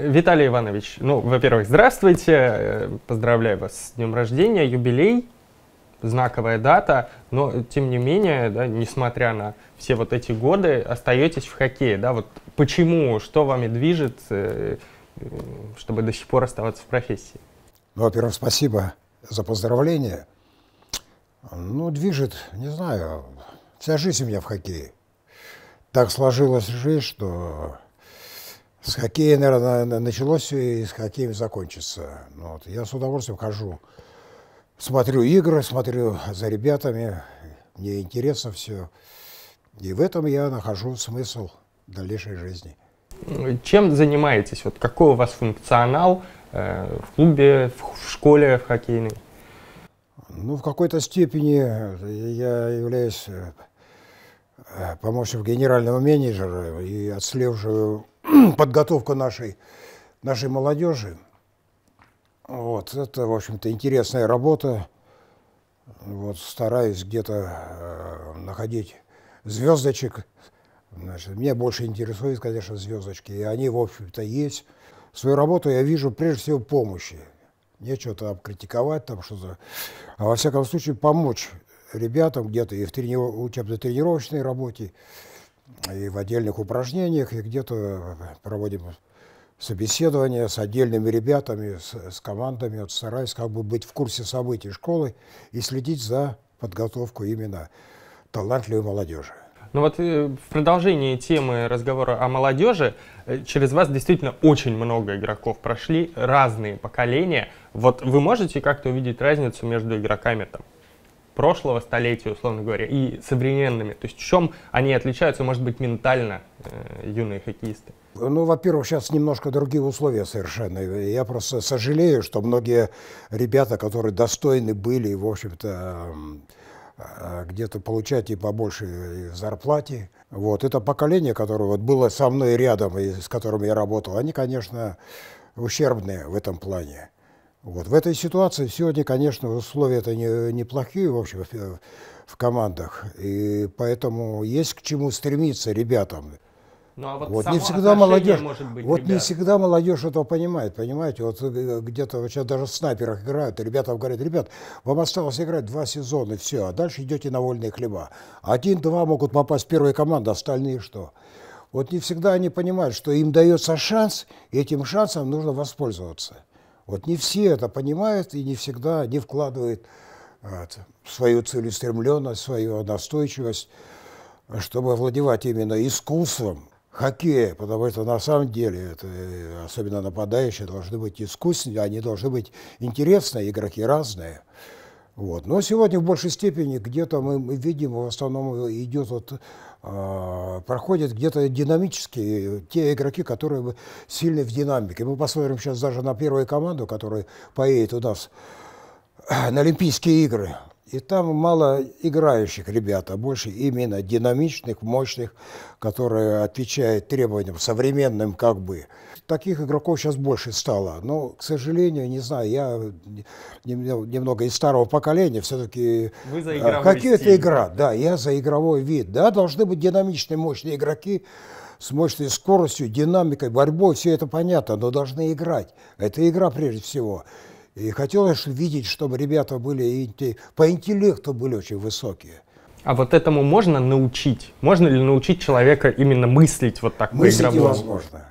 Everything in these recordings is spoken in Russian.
Виталий Иванович, ну, во-первых, здравствуйте, э, поздравляю вас с днем рождения, юбилей, знаковая дата, но, тем не менее, да, несмотря на все вот эти годы, остаетесь в хоккее, да, вот почему, что вами движет, э, э, чтобы до сих пор оставаться в профессии? Ну, во-первых, спасибо за поздравление. Ну, движет, не знаю, вся жизнь у меня в хоккее. Так сложилась жизнь, что с хоккея, наверное, началось и с хоккеем закончится. Ну вот. Я с удовольствием хожу, смотрю игры, смотрю за ребятами, мне интересно все. И в этом я нахожу смысл дальнейшей жизни. Чем занимаетесь? Вот какой у вас функционал э, в клубе, в, в школе в хоккейной? Ну, в какой-то степени я являюсь э, помощником генерального менеджера и отслеживаю подготовка нашей, нашей молодежи. Вот, это, в общем-то, интересная работа. Вот, стараюсь где-то э, находить звездочек. Значит, меня больше интересуют, конечно, звездочки, и они, в общем-то, есть. Свою работу я вижу, прежде всего, помощи. Нечего там критиковать, там что-то. А во всяком случае, помочь ребятам где-то и в трени... учебно-тренировочной работе, и в отдельных упражнениях, и где-то э, проводим собеседования с отдельными ребятами, с, с командами, вот стараюсь как бы быть в курсе событий школы и следить за подготовку именно талантливой молодежи. Ну вот э, в продолжении темы разговора о молодежи, э, через вас действительно очень много игроков прошли, разные поколения. Вот вы можете как-то увидеть разницу между игроками там прошлого столетия, условно говоря, и современными? То есть в чем они отличаются, может быть, ментально э, юные хоккеисты? Ну, во-первых, сейчас немножко другие условия совершенно. Я просто сожалею, что многие ребята, которые достойны были, в общем-то, э, где-то получать и побольше зарплате. Вот. Это поколение, которое вот было со мной рядом, и с которым я работал, они, конечно, ущербные в этом плане. Вот. В этой ситуации сегодня, конечно, условия-то неплохие, не, не в общем, в, командах. И поэтому есть к чему стремиться ребятам. Ну, а вот вот не всегда молодежь, быть, вот ребят. не всегда молодежь этого понимает, понимаете? Вот э, где-то вот сейчас даже в снайперах играют, и ребята говорят, ребят, вам осталось играть два сезона, и все, а дальше идете на вольные хлеба. Один-два могут попасть в первую команду, остальные что? Вот не всегда они понимают, что им дается шанс, и этим шансом нужно воспользоваться. Вот не все это понимают и не всегда не вкладывают э, свою целеустремленность, свою настойчивость, чтобы овладевать именно искусством хоккея, потому что на самом деле, это, э, особенно нападающие, должны быть искусственные, они должны быть интересные, игроки разные. Вот. Но сегодня в большей степени где-то мы, видим, в основном идет вот, э, проходят где-то динамически э, те игроки, которые сильны в динамике. Мы посмотрим сейчас даже на первую команду, которая поедет у нас э, на Олимпийские игры. И там мало играющих ребят, а больше именно динамичных, мощных, которые отвечают требованиям современным как бы. Таких игроков сейчас больше стало. Но, к сожалению, не знаю, я немного из старого поколения все-таки... Вы за э, Хоккей это игра, да, я за игровой вид. Да, должны быть динамичные, мощные игроки с мощной скоростью, динамикой, борьбой, все это понятно, но должны играть. Это игра прежде всего. И хотелось видеть, чтобы ребята были по интеллекту были очень высокие. А вот этому можно научить? Можно ли научить человека именно мыслить вот так мыслить по-игровому? невозможно.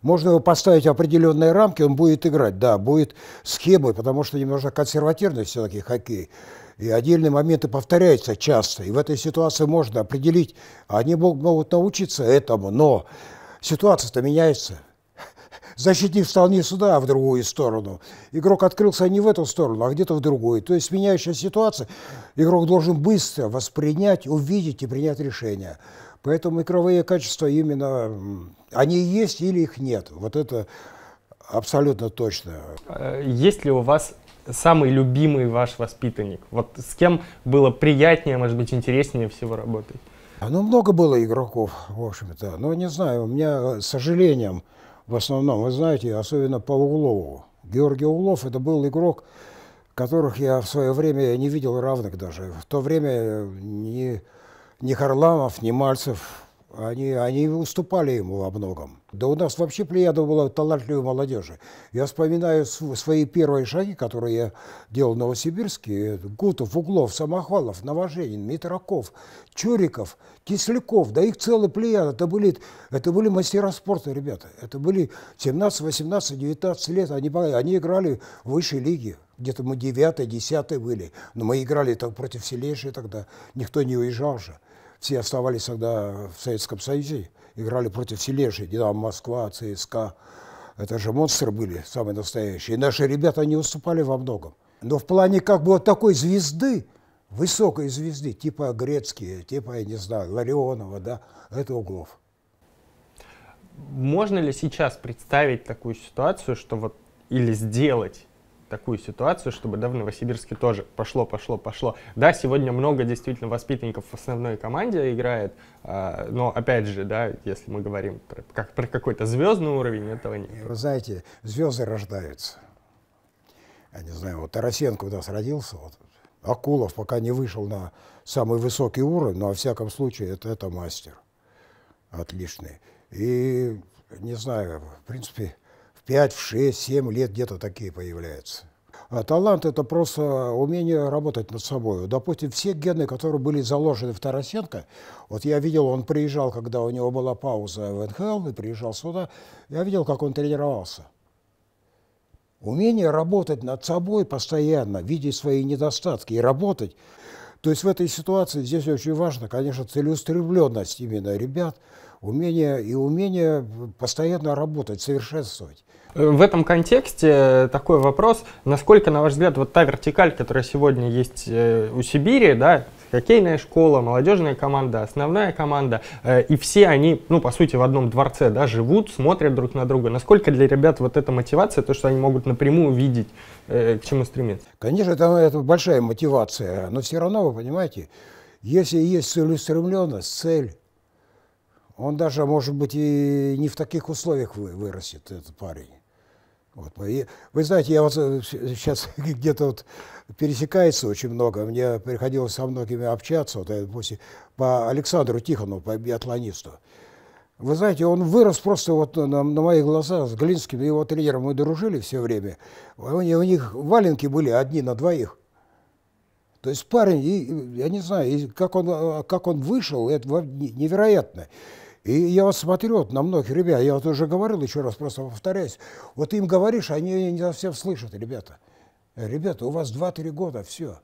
Можно его поставить в определенные рамки, он будет играть, да, будет схемой, потому что немножко консервативный все-таки хоккей. И отдельные моменты повторяются часто. И в этой ситуации можно определить, «А они могут научиться этому, но ситуация-то меняется защитник стал не сюда, а в другую сторону. Игрок открылся не в эту сторону, а где-то в другую. То есть меняющая ситуация, игрок должен быстро воспринять, увидеть и принять решение. Поэтому игровые качества именно, они есть или их нет. Вот это абсолютно точно. Э, есть ли у вас самый любимый ваш воспитанник? Вот с кем было приятнее, может быть, интереснее всего работать? Ну, много было игроков, в общем-то. Но не знаю, у меня, э, с сожалением, в основном, вы знаете, особенно по Углову. Георгий Углов – это был игрок, которых я в свое время не видел равных даже. В то время э, ни, ни Харламов, ни Мальцев они, они уступали ему во многом. Да у нас вообще плеяда была талантливой молодежи. Я вспоминаю свои первые шаги, которые я делал в Новосибирске. Гутов, Углов, Самохвалов, Новоженин, Митраков, Чуриков, Кисляков. Да их целый плеяд. Это были, это были мастера спорта, ребята. Это были 17, 18, 19 лет. Они, они играли в высшей лиге. Где-то мы 9 10 были. Но мы играли там против сильнейших тогда. Никто не уезжал же. Все оставались тогда в Советском Союзе, играли против Сележи, Динамо Москва, ЦСКА. Это же монстры были самые настоящие. И наши ребята не уступали во многом. Но в плане как бы вот такой звезды, высокой звезды, типа Грецкие, типа, я не знаю, Ларионова, да, это Углов. Можно ли сейчас представить такую ситуацию, что вот или сделать такую ситуацию, чтобы да, в Новосибирске тоже пошло, пошло, пошло. Да, сегодня много действительно воспитанников в основной команде играет, а, но опять же, да, если мы говорим про, как, про какой-то звездный уровень, этого нет. Вы знаете, звезды рождаются. Я не знаю, вот Тарасенко у нас родился, вот, Акулов пока не вышел на самый высокий уровень, но во всяком случае это, это мастер отличный. И не знаю, в принципе, 5, в 6, 7 лет где-то такие появляются. А талант – это просто умение работать над собой. Допустим, все гены, которые были заложены в Тарасенко, вот я видел, он приезжал, когда у него была пауза в НХЛ, и приезжал сюда, я видел, как он тренировался. Умение работать над собой постоянно, видеть свои недостатки и работать. То есть в этой ситуации здесь очень важно, конечно, целеустремленность именно ребят – умение и умение постоянно работать, совершенствовать. Э, в этом контексте э, такой вопрос, насколько, на ваш взгляд, вот та вертикаль, которая сегодня есть э, у Сибири, да, хоккейная школа, молодежная команда, основная команда, и все они, ну, по сути, в одном дворце, да, живут, смотрят друг на друга. Насколько для ребят вот эта мотивация, то, что они могут напрямую видеть, к чему стремиться? Конечно, это, это большая мотивация, но все равно, вы понимаете, если есть целеустремленность, цель, он даже, может быть, и не в таких условиях вы, вырастет, этот парень. Вот. И, вы знаете, я вот э, сейчас где-то вот пересекается очень много. Мне приходилось со многими общаться, вот, допустим, э, по Александру Тихонову, по биатлонисту. Вы знаете, он вырос просто вот на, на моих глазах с Глинским, его тренером мы дружили все время. У, у них валенки были одни на двоих. То есть парень, я не знаю, как он, э, как он вышел, это невероятно. И я вот смотрю вот на многих ребят, я вот уже говорил, еще раз просто повторяюсь, вот им говоришь, они не совсем слышат, ребята. Ребята, у вас 2-3 года, все.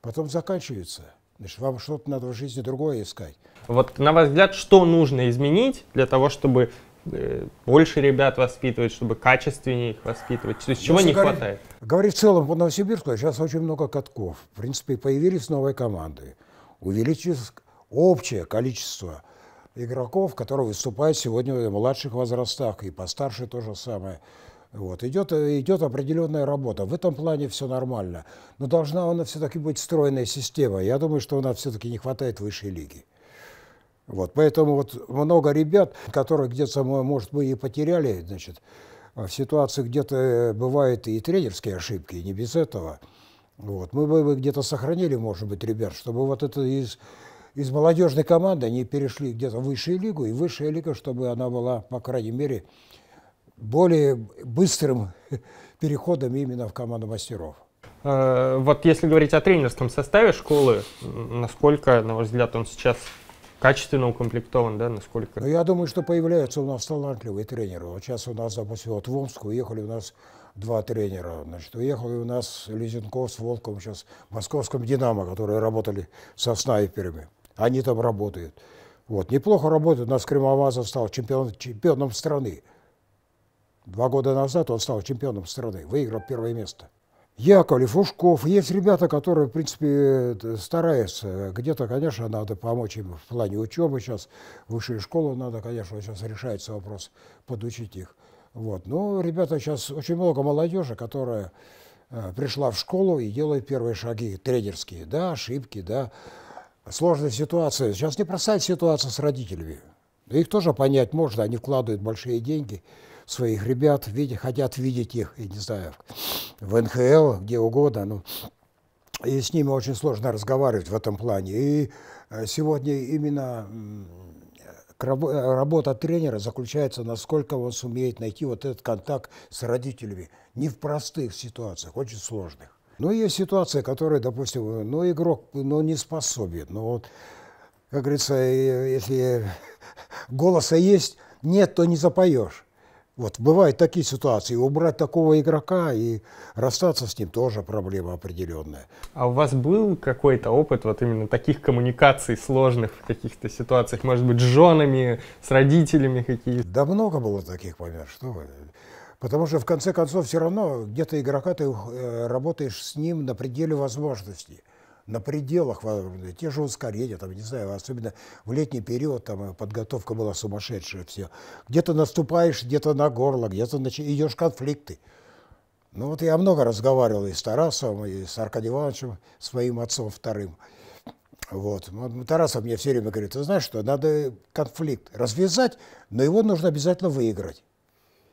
Потом заканчивается. Значит, вам что-то надо в жизни другое искать. Вот на ваш взгляд, что нужно изменить для того, чтобы э, больше ребят воспитывать, чтобы качественнее их воспитывать? То есть чего не говорить, хватает? Говорить в целом по Новосибирску, а сейчас очень много катков. В принципе, появились новые команды. Увеличилось общее количество игроков, которые выступают сегодня в младших возрастах, и постарше то же самое. Вот. Идет, идет определенная работа. В этом плане все нормально. Но должна она все-таки быть стройная система. Я думаю, что у нас все-таки не хватает высшей лиги. Вот. Поэтому вот много ребят, которые где-то, может быть, и потеряли, значит, в ситуации где-то э, бывают и тренерские ошибки, не без этого. Вот. Мы бы где-то сохранили, может быть, ребят, чтобы вот это из из молодежной команды они перешли где-то в высшую лигу, и высшая лига, чтобы она была, по крайней мере, более быстрым переходом именно в команду мастеров. Э, вот если говорить о тренерском составе школы, насколько, на ваш взгляд, он сейчас качественно укомплектован, да, насколько? Ну, я думаю, что появляются у нас талантливые тренеры. Вот сейчас у нас, допустим, вот в Омск уехали у нас два тренера. Значит, уехали у нас Лизенков с Волком сейчас в московском «Динамо», которые работали со снайперами. Они там работают. Вот. Неплохо работают. У нас Крымовазов стал чемпион, чемпионом страны. Два года назад он стал чемпионом страны, выиграл первое место. Яковлев, Фушков, Есть ребята, которые, в принципе, стараются. Где-то, конечно, надо помочь им в плане учебы. Сейчас высшую школу надо, конечно, сейчас решается вопрос подучить их. Вот. Но ребята сейчас очень много молодежи, которая э, пришла в школу и делает первые шаги тренерские. Да, ошибки, да, сложная ситуация. Сейчас непростая ситуация с родителями. Да их тоже понять можно, они вкладывают большие деньги своих ребят, видя, хотят видеть их, я не знаю, в НХЛ, где угодно. Ну, и с ними очень сложно разговаривать в этом плане. И э, сегодня именно работа тренера заключается, насколько он сумеет найти вот этот контакт с родителями. Не в простых ситуациях, очень сложных. Но ну, есть ситуация, которая, допустим, ну, игрок, ну, не способен. Ну, вот, как говорится, э, если голоса есть, нет, то не запоешь. Вот, бывают такие ситуации. Убрать такого игрока и расстаться с ним тоже проблема определенная. А у вас был какой-то опыт вот именно таких коммуникаций сложных в каких-то ситуациях? Может быть, с женами, с родителями какие-то? Да много было таких, понимаешь, что вы. Потому что, в конце концов, все равно где-то игрока ты э, работаешь с ним на пределе возможностей на пределах, те же ускорения, там, не знаю, особенно в летний период, там э, подготовка была сумасшедшая, все. Где-то наступаешь, где-то на горло, где-то нач... идешь конфликты. Ну вот я много разговаривал и с Тарасом, и с Аркадием Ивановичем, с отцом вторым. Вот. Ну, Тарасов мне все время говорит, ты знаешь что, надо конфликт развязать, но его нужно обязательно выиграть.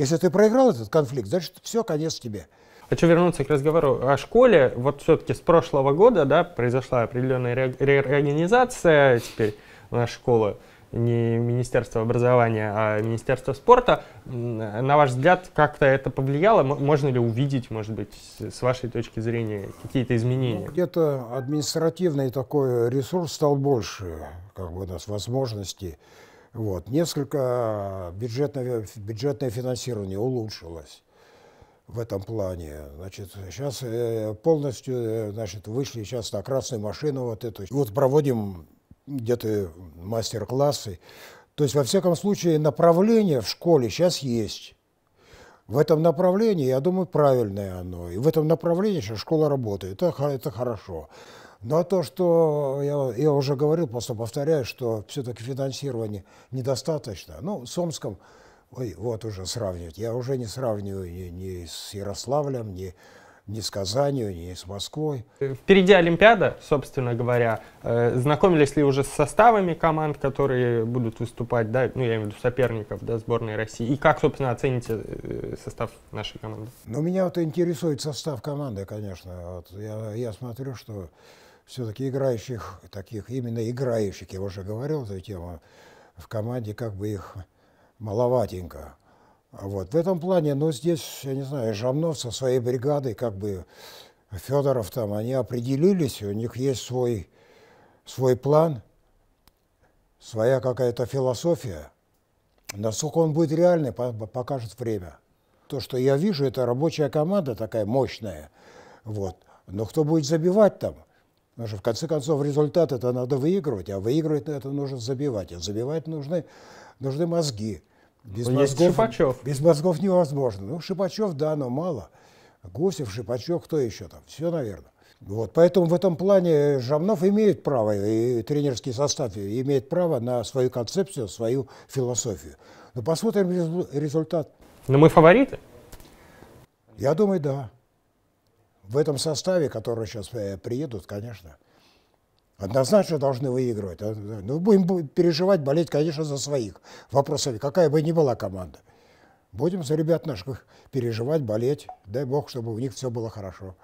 Если ты проиграл этот конфликт, значит, все, конец тебе. Хочу вернуться к разговору о школе. Вот все-таки с прошлого года да, произошла определенная реорганизация. Теперь у нас школы не Министерство образования, а Министерство спорта. На ваш взгляд, как-то это повлияло? Можно ли увидеть, может быть, с вашей точки зрения какие-то изменения? Ну, где-то административный такой ресурс стал больше, как бы у нас возможностей. Вот. Несколько а, бюджетное, бюджетное финансирование улучшилось в этом плане. Значит, сейчас э, полностью э, значит, вышли сейчас на красную машину вот эту. Вот проводим где-то мастер-классы. То есть, во всяком случае, направление в школе сейчас есть. В этом направлении, я думаю, правильное оно. И в этом направлении сейчас школа работает. Это, это хорошо. Но ну, а то, что я, я уже говорил, просто повторяю, что все-таки финансирование недостаточно. Ну, с Омском, ой, вот уже сравнивать. Я уже не сравниваю ни, ни с Ярославлем, ни ни с Казанью, ни с Москвой. Впереди Олимпиада, собственно говоря. Э, знакомились ли уже с составами команд, которые будут выступать, да, ну я имею в виду соперников да, сборной России? И как, собственно, оцените э, состав нашей команды? Ну, меня вот интересует состав команды, конечно. Вот я, я смотрю, что все-таки играющих, таких именно играющих, я уже говорил эту тему, в команде как бы их маловатенько. Вот. В этом плане, ну, здесь, я не знаю, Жамнов со своей бригадой, как бы Федоров там, они определились, у них есть свой, свой план, своя какая-то философия. Насколько он будет реальный, покажет время. То, что я вижу, это рабочая команда такая мощная. Вот. Но кто будет забивать там? Потому что, в конце концов, результат это надо выигрывать, а выигрывать это нужно забивать. А забивать нужны, нужны мозги. Без ну, мозгов, Шипачев. Без мозгов невозможно. Ну, Шипачев, да, но мало. Гусев, Шипачев, кто еще там? Все, наверное. Вот, поэтому в этом плане Жамнов имеет право, и тренерский состав имеет право на свою концепцию, свою философию. Но посмотрим результат. Но мы фавориты? Я думаю, да в этом составе, который сейчас э, приедут, конечно, однозначно должны выигрывать. Э, э, ну, будем переживать, болеть, конечно, за своих. Вопросами, какая бы ни была команда. Будем за ребят наших переживать, болеть. Дай бог, чтобы у них все было хорошо.